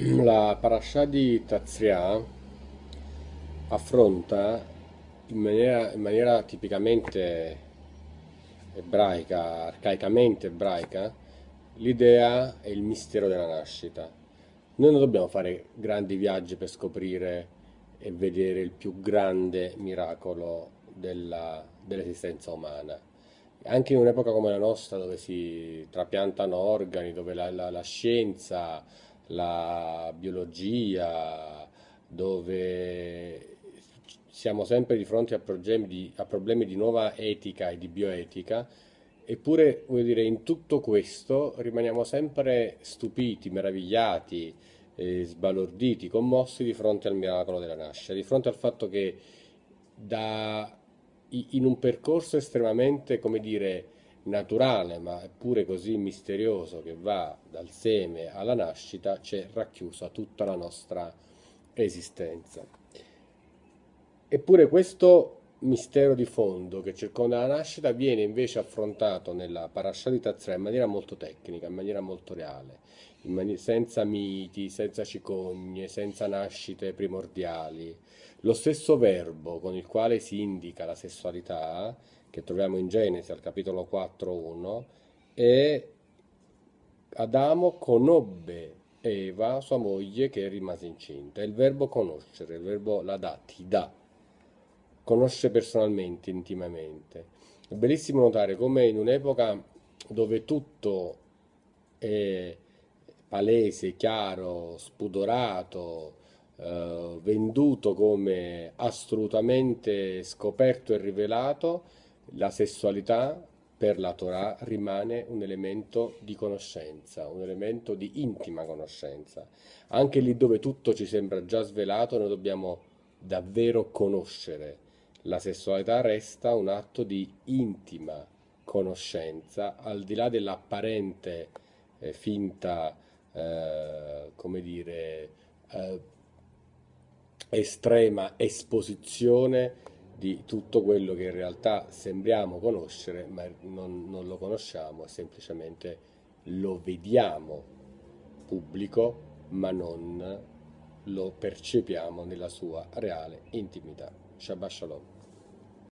la parasha di Tazria affronta in maniera, in maniera, tipicamente ebraica, arcaicamente ebraica, l'idea e il mistero della nascita. Noi non dobbiamo fare grandi viaggi per scoprire e vedere il più grande miracolo della, dell'esistenza umana. Anche in un'epoca come la nostra dove si trapiantano organi, dove la, la, la scienza la biologia, dove siamo sempre di fronte a problemi di, a problemi di nuova etica e di bioetica, eppure dire, in tutto questo rimaniamo sempre stupiti, meravigliati, eh, sbalorditi, commossi di fronte al miracolo della nascita, di fronte al fatto che da, in un percorso estremamente, come dire, naturale ma è pure così misterioso che va dal seme alla nascita, c'è racchiusa tutta la nostra esistenza. Eppure questo mistero di fondo che circonda la nascita viene invece affrontato nella Parasharita 3 in maniera molto tecnica, in maniera molto reale, mani- senza miti, senza cicogne, senza nascite primordiali. Lo stesso verbo con il quale si indica la sessualità, che troviamo in Genesi al capitolo 4.1, è Adamo conobbe Eva, sua moglie, che rimase incinta. È il verbo conoscere, il verbo la dati, dà conosce personalmente, intimamente. È bellissimo notare come in un'epoca dove tutto è palese, chiaro, spudorato, eh, venduto come assolutamente scoperto e rivelato, la sessualità per la Torah rimane un elemento di conoscenza, un elemento di intima conoscenza. Anche lì dove tutto ci sembra già svelato, noi dobbiamo davvero conoscere la sessualità resta un atto di intima conoscenza, al di là dell'apparente eh, finta, eh, come dire, eh, estrema esposizione di tutto quello che in realtà sembriamo conoscere, ma non, non lo conosciamo, semplicemente lo vediamo pubblico, ma non lo percepiamo nella sua reale intimità. Shabbat Shalom.